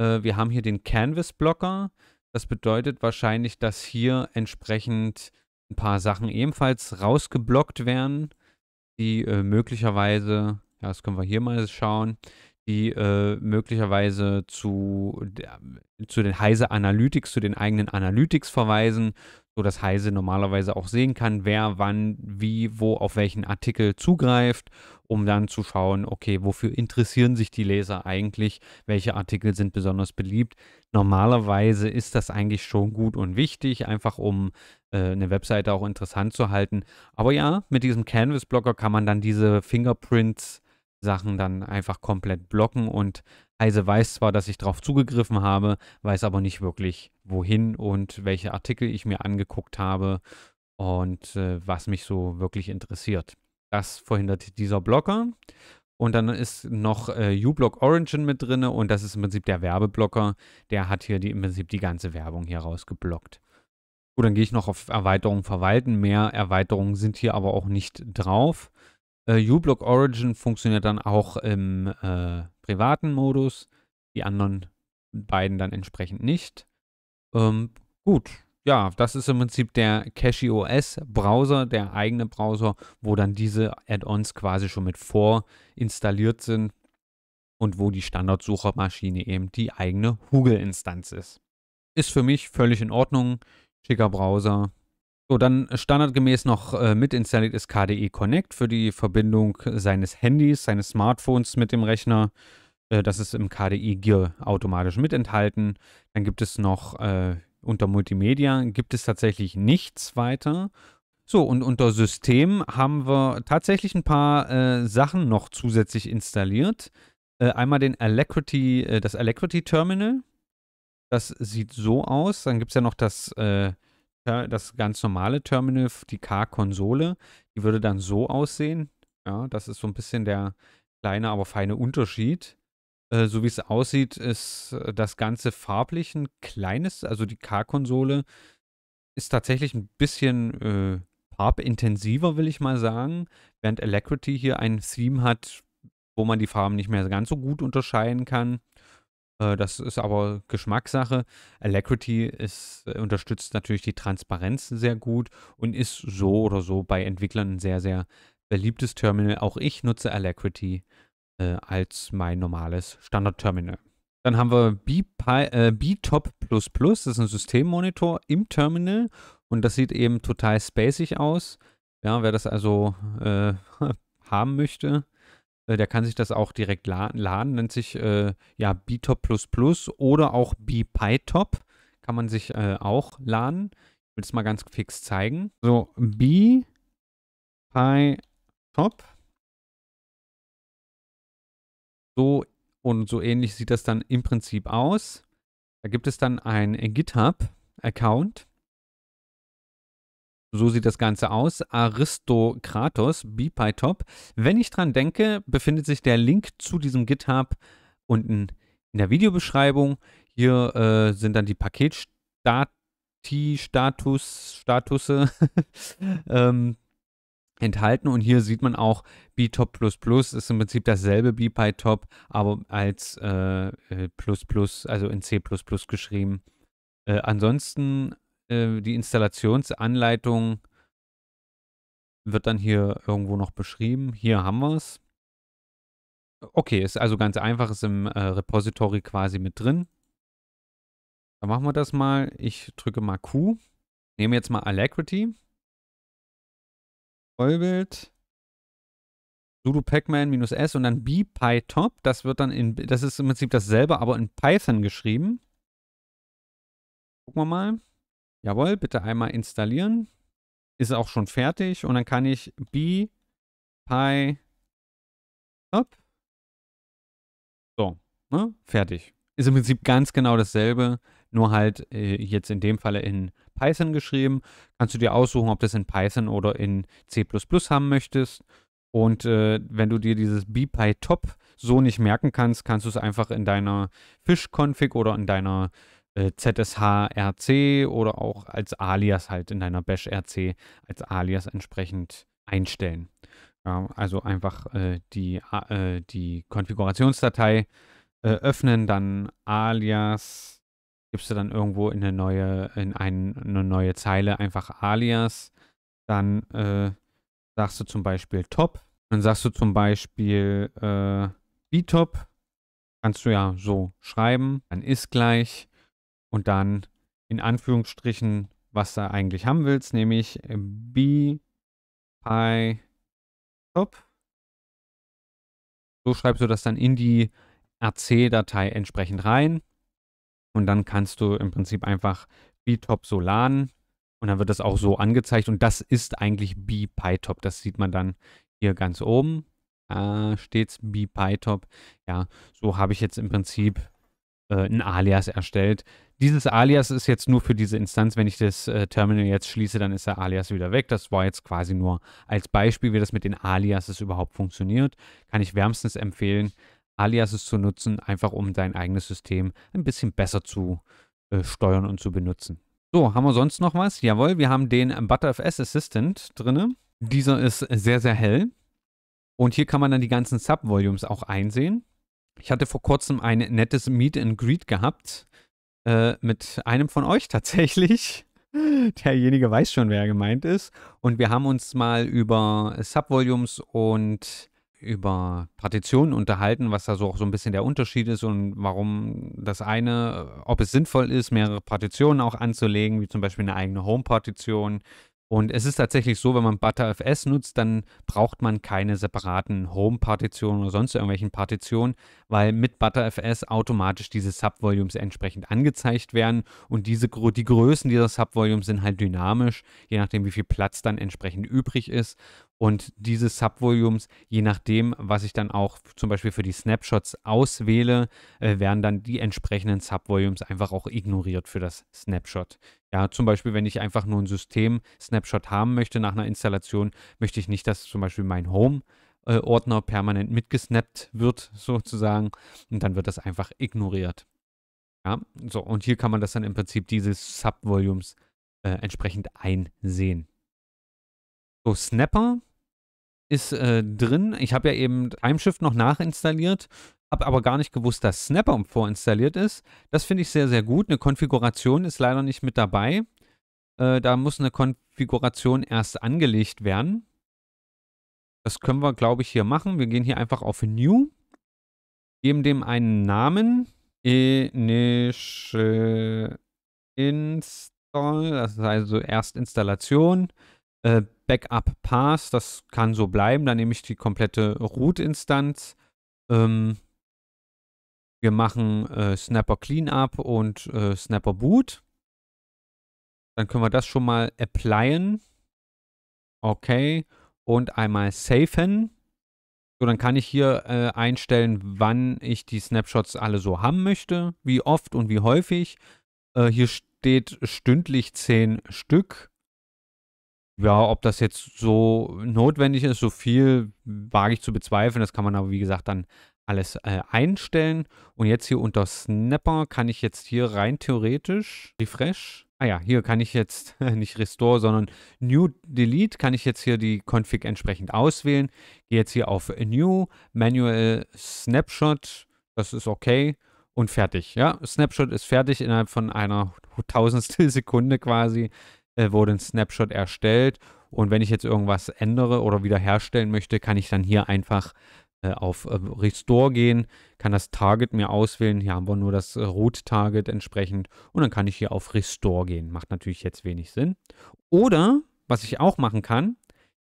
Äh, wir haben hier den Canvas-Blocker. Das bedeutet wahrscheinlich, dass hier entsprechend ein paar Sachen ebenfalls rausgeblockt werden, die äh, möglicherweise, ja, das können wir hier mal schauen, die äh, möglicherweise zu, der, zu den Heise Analytics, zu den eigenen Analytics verweisen, sodass Heise normalerweise auch sehen kann, wer wann, wie, wo, auf welchen Artikel zugreift um dann zu schauen, okay, wofür interessieren sich die Leser eigentlich, welche Artikel sind besonders beliebt. Normalerweise ist das eigentlich schon gut und wichtig, einfach um äh, eine Webseite auch interessant zu halten. Aber ja, mit diesem Canvas-Blocker kann man dann diese Fingerprints-Sachen dann einfach komplett blocken und Heise weiß zwar, dass ich darauf zugegriffen habe, weiß aber nicht wirklich, wohin und welche Artikel ich mir angeguckt habe und äh, was mich so wirklich interessiert. Das verhindert dieser Blocker. Und dann ist noch äh, uBlock Origin mit drin und das ist im Prinzip der Werbeblocker. Der hat hier die, im Prinzip die ganze Werbung hier rausgeblockt. Gut, dann gehe ich noch auf Erweiterungen verwalten. Mehr Erweiterungen sind hier aber auch nicht drauf. Äh, uBlock Origin funktioniert dann auch im äh, privaten Modus, die anderen beiden dann entsprechend nicht. Ähm, gut, ja, das ist im Prinzip der Cachey OS Browser, der eigene Browser, wo dann diese Add-ons quasi schon mit vorinstalliert sind und wo die Standardsuchermaschine eben die eigene Google-Instanz ist. Ist für mich völlig in Ordnung. Schicker Browser. So, dann standardgemäß noch äh, mit installiert ist KDE Connect für die Verbindung seines Handys, seines Smartphones mit dem Rechner. Äh, das ist im KDE Gear automatisch mit enthalten. Dann gibt es noch äh, unter Multimedia gibt es tatsächlich nichts weiter. So, und unter System haben wir tatsächlich ein paar äh, Sachen noch zusätzlich installiert. Äh, einmal den Alacrity, äh, das Alacrity Terminal. Das sieht so aus. Dann gibt es ja noch das, äh, das ganz normale Terminal, die K-Konsole. Die würde dann so aussehen. Ja, das ist so ein bisschen der kleine, aber feine Unterschied. Äh, so wie es aussieht, ist äh, das Ganze farblich ein kleines, also die K-Konsole ist tatsächlich ein bisschen äh, farbintensiver, will ich mal sagen, während Alacrity hier ein Theme hat, wo man die Farben nicht mehr ganz so gut unterscheiden kann. Äh, das ist aber Geschmackssache. Alacrity ist, unterstützt natürlich die Transparenz sehr gut und ist so oder so bei Entwicklern ein sehr, sehr beliebtes Terminal. Auch ich nutze Alacrity äh, als mein normales Standard-Terminal. Dann haben wir äh, BTOP++, das ist ein Systemmonitor im Terminal und das sieht eben total spacig aus. Ja, wer das also äh, [LAUGHS] haben möchte, äh, der kann sich das auch direkt laden, nennt sich äh, ja BTOP++ oder auch BPyTop kann man sich äh, auch laden. Ich will es mal ganz fix zeigen. So, BPyTop so und so ähnlich sieht das dann im Prinzip aus. Da gibt es dann ein GitHub-Account. So sieht das Ganze aus. Aristokratos, BPyTop. Wenn ich dran denke, befindet sich der Link zu diesem GitHub unten in der Videobeschreibung. Hier äh, sind dann die paketstatus Statusse. [LAUGHS] ähm, enthalten. Und hier sieht man auch, BTOP ist im Prinzip dasselbe BPyTop, aber als äh, äh, plus plus, also in C geschrieben. Äh, ansonsten äh, die Installationsanleitung wird dann hier irgendwo noch beschrieben. Hier haben wir es. Okay, ist also ganz einfach, ist im äh, Repository quasi mit drin. Dann machen wir das mal. Ich drücke mal Q. nehme jetzt mal Alacrity. Vollbild. sudo pacman-s und dann bpytop. Das wird dann in, das ist im Prinzip dasselbe, aber in Python geschrieben. Gucken wir mal. Jawohl, bitte einmal installieren. Ist auch schon fertig und dann kann ich bpytop. So, ne? Fertig. Ist im Prinzip ganz genau dasselbe nur halt äh, jetzt in dem Falle in Python geschrieben. Kannst du dir aussuchen, ob du es in Python oder in C++ haben möchtest. Und äh, wenn du dir dieses BPyTop so nicht merken kannst, kannst du es einfach in deiner Fish-Config oder in deiner äh, ZSH-RC oder auch als Alias halt in deiner Bash-RC als Alias entsprechend einstellen. Ja, also einfach äh, die, äh, die Konfigurationsdatei äh, öffnen, dann Alias gibst du dann irgendwo in eine neue, in ein, eine neue Zeile einfach Alias. Dann äh, sagst du zum Beispiel Top. Dann sagst du zum Beispiel äh, B-Top. Kannst du ja so schreiben. Dann ist gleich. Und dann in Anführungsstrichen, was du eigentlich haben willst, nämlich äh, B, Pi, Top. So schreibst du das dann in die RC-Datei entsprechend rein. Und dann kannst du im Prinzip einfach BTOP so laden und dann wird das auch so angezeigt. Und das ist eigentlich BPyTop. Das sieht man dann hier ganz oben. Da steht es BPyTop. Ja, so habe ich jetzt im Prinzip äh, ein Alias erstellt. Dieses Alias ist jetzt nur für diese Instanz. Wenn ich das äh, Terminal jetzt schließe, dann ist der Alias wieder weg. Das war jetzt quasi nur als Beispiel, wie das mit den Aliases überhaupt funktioniert. Kann ich wärmstens empfehlen. Aliases zu nutzen, einfach um dein eigenes System ein bisschen besser zu äh, steuern und zu benutzen. So, haben wir sonst noch was? Jawohl, wir haben den ButterFS Assistant drin. Dieser ist sehr, sehr hell. Und hier kann man dann die ganzen Subvolumes auch einsehen. Ich hatte vor kurzem ein nettes Meet and Greet gehabt äh, mit einem von euch [LAUGHS] tatsächlich. Derjenige weiß schon, wer gemeint ist. Und wir haben uns mal über Subvolumes und über Partitionen unterhalten, was da so auch so ein bisschen der Unterschied ist und warum das eine, äh, ob es sinnvoll ist, mehrere Partitionen auch anzulegen, wie zum Beispiel eine eigene Home-Partition. Und es ist tatsächlich so, wenn man ButterFS nutzt, dann braucht man keine separaten Home-Partitionen oder sonst irgendwelchen Partitionen, weil mit ButterFS automatisch diese Subvolumes entsprechend angezeigt werden. Und diese, die Größen dieser Subvolumes sind halt dynamisch, je nachdem, wie viel Platz dann entsprechend übrig ist und diese Subvolumes, je nachdem, was ich dann auch zum Beispiel für die Snapshots auswähle, äh, werden dann die entsprechenden Subvolumes einfach auch ignoriert für das Snapshot. Ja, zum Beispiel, wenn ich einfach nur ein System-Snapshot haben möchte nach einer Installation, möchte ich nicht, dass zum Beispiel mein Home Ordner permanent mitgesnappt wird, [LAUGHS] sozusagen. Und dann wird das einfach ignoriert. Ja, so, und hier kann man das dann im Prinzip dieses Subvolumes äh, entsprechend einsehen. So, Snapper ist äh, drin. Ich habe ja eben Timeshift noch nachinstalliert, habe aber gar nicht gewusst, dass Snapper vorinstalliert ist. Das finde ich sehr, sehr gut. Eine Konfiguration ist leider nicht mit dabei. Äh, da muss eine Konfiguration erst angelegt werden. Das können wir, glaube ich, hier machen. Wir gehen hier einfach auf New, geben dem einen Namen. Initial Install, das heißt also erst Installation äh, Backup Pass, das kann so bleiben. Dann nehme ich die komplette Root-Instanz. Ähm, wir machen äh, Snapper Cleanup und äh, Snapper Boot. Dann können wir das schon mal applyen. Okay. Und einmal safen. So, dann kann ich hier äh, einstellen, wann ich die Snapshots alle so haben möchte, wie oft und wie häufig. Äh, hier steht stündlich 10 Stück. Ja, ob das jetzt so notwendig ist, so viel wage ich zu bezweifeln. Das kann man aber, wie gesagt, dann alles äh, einstellen. Und jetzt hier unter Snapper kann ich jetzt hier rein theoretisch Refresh. Ah ja, hier kann ich jetzt [LAUGHS] nicht Restore, sondern New Delete kann ich jetzt hier die Config entsprechend auswählen. Gehe jetzt hier auf New, Manual Snapshot. Das ist okay und fertig. Ja, Snapshot ist fertig innerhalb von einer tausendstel Sekunde quasi. Äh, wurde ein Snapshot erstellt. Und wenn ich jetzt irgendwas ändere oder wiederherstellen möchte, kann ich dann hier einfach äh, auf äh, Restore gehen, kann das Target mir auswählen. Hier haben wir nur das Root-Target entsprechend und dann kann ich hier auf Restore gehen. Macht natürlich jetzt wenig Sinn. Oder, was ich auch machen kann,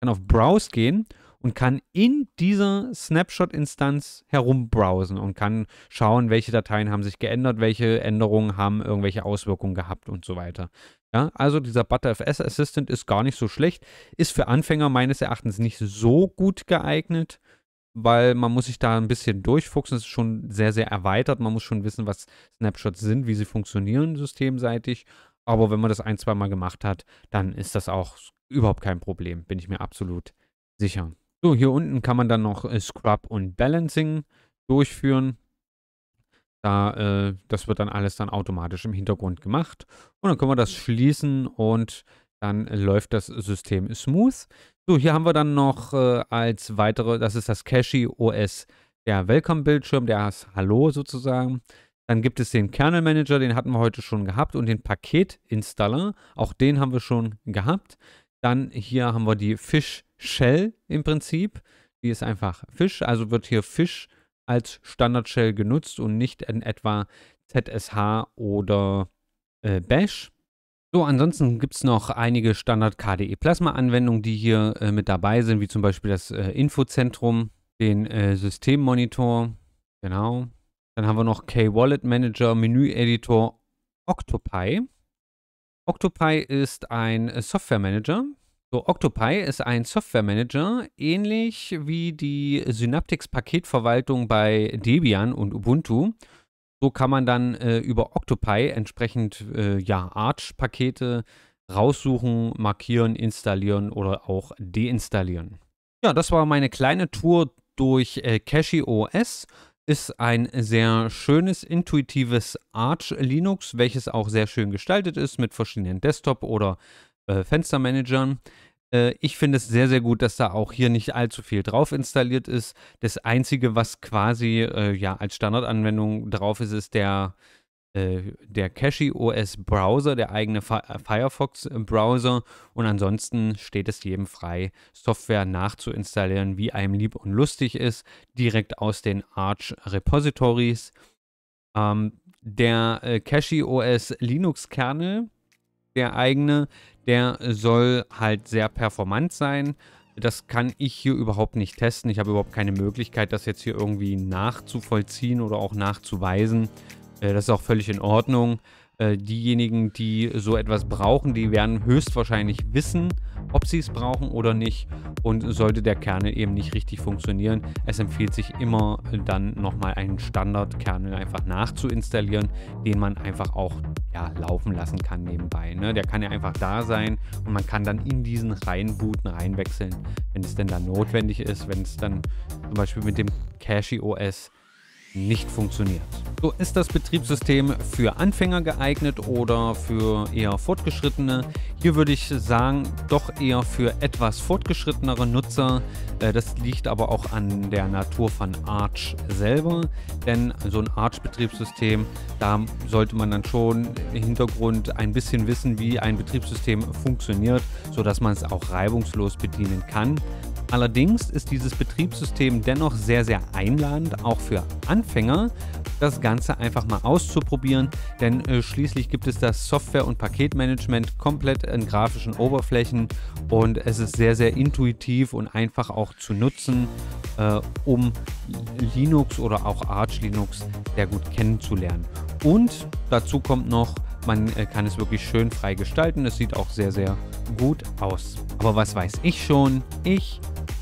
kann auf Browse gehen und kann in dieser Snapshot-Instanz herumbrowsen und kann schauen, welche Dateien haben sich geändert, welche Änderungen haben irgendwelche Auswirkungen gehabt und so weiter. Ja, also dieser ButterFS Assistant ist gar nicht so schlecht, ist für Anfänger meines Erachtens nicht so gut geeignet, weil man muss sich da ein bisschen durchfuchsen. Es ist schon sehr, sehr erweitert. Man muss schon wissen, was Snapshots sind, wie sie funktionieren systemseitig. Aber wenn man das ein, zweimal gemacht hat, dann ist das auch überhaupt kein Problem, bin ich mir absolut sicher. So, hier unten kann man dann noch äh, Scrub und Balancing durchführen. Da, äh, das wird dann alles dann automatisch im Hintergrund gemacht. Und dann können wir das schließen und dann läuft das System smooth. So, hier haben wir dann noch äh, als weitere, das ist das Cache OS, der Welcome-Bildschirm, der ist Hallo sozusagen. Dann gibt es den Kernel Manager, den hatten wir heute schon gehabt und den Paket-Installer, auch den haben wir schon gehabt. Dann hier haben wir die Fish Shell im Prinzip, die ist einfach Fish, also wird hier Fish als Standard-Shell genutzt und nicht in etwa ZSH oder äh, Bash. So, ansonsten gibt es noch einige Standard-KDE-Plasma-Anwendungen, die hier äh, mit dabei sind, wie zum Beispiel das äh, Infozentrum, den äh, Systemmonitor, genau. Dann haben wir noch K-Wallet Manager, Menü-Editor, Octopi. Octopi ist ein äh, Software-Manager, so, Octopi ist ein Software-Manager, ähnlich wie die Synaptics-Paketverwaltung bei Debian und Ubuntu. So kann man dann äh, über Octopi entsprechend äh, ja, Arch-Pakete raussuchen, markieren, installieren oder auch deinstallieren. Ja, das war meine kleine Tour durch äh, Cache OS. Ist ein sehr schönes, intuitives Arch Linux, welches auch sehr schön gestaltet ist mit verschiedenen Desktop- oder äh, Fenstermanagern. Äh, ich finde es sehr, sehr gut, dass da auch hier nicht allzu viel drauf installiert ist. Das Einzige, was quasi äh, ja, als Standardanwendung drauf ist, ist der, äh, der Cache OS Browser, der eigene äh, Firefox Browser. Und ansonsten steht es jedem frei, Software nachzuinstallieren, wie einem lieb und lustig ist, direkt aus den Arch Repositories. Ähm, der äh, Cache OS Linux Kernel, der eigene, der soll halt sehr performant sein. Das kann ich hier überhaupt nicht testen. Ich habe überhaupt keine Möglichkeit, das jetzt hier irgendwie nachzuvollziehen oder auch nachzuweisen. Äh, das ist auch völlig in Ordnung. Äh, diejenigen, die so etwas brauchen, die werden höchstwahrscheinlich wissen, ob sie es brauchen oder nicht. Und sollte der Kernel eben nicht richtig funktionieren, es empfiehlt sich immer dann nochmal einen Standardkernel einfach nachzuinstallieren, den man einfach auch ja, laufen lassen kann nebenbei. Ne? Der kann ja einfach da sein und man kann dann in diesen Reinbooten reinwechseln, wenn es denn dann notwendig ist, wenn es dann zum Beispiel mit dem Cache OS nicht funktioniert. So ist das Betriebssystem für Anfänger geeignet oder für eher fortgeschrittene. Hier würde ich sagen, doch eher für etwas fortgeschrittenere Nutzer. Äh, das liegt aber auch an der Natur von Arch selber, denn so ein Arch-Betriebssystem, da sollte man dann schon im Hintergrund ein bisschen wissen, wie ein Betriebssystem funktioniert, sodass man es auch reibungslos bedienen kann. Allerdings ist dieses Betriebssystem dennoch sehr, sehr einladend, auch für Anfänger, das Ganze einfach mal auszuprobieren, denn äh, schließlich gibt es das Software- und Paketmanagement komplett in grafischen Oberflächen und es ist sehr, sehr intuitiv und einfach auch zu nutzen, äh, um Linux oder auch Arch Linux sehr gut kennenzulernen. Und dazu kommt noch, man äh, kann es wirklich schön frei gestalten. Es sieht auch sehr, sehr gut aus. Aber was weiß ich schon? Ich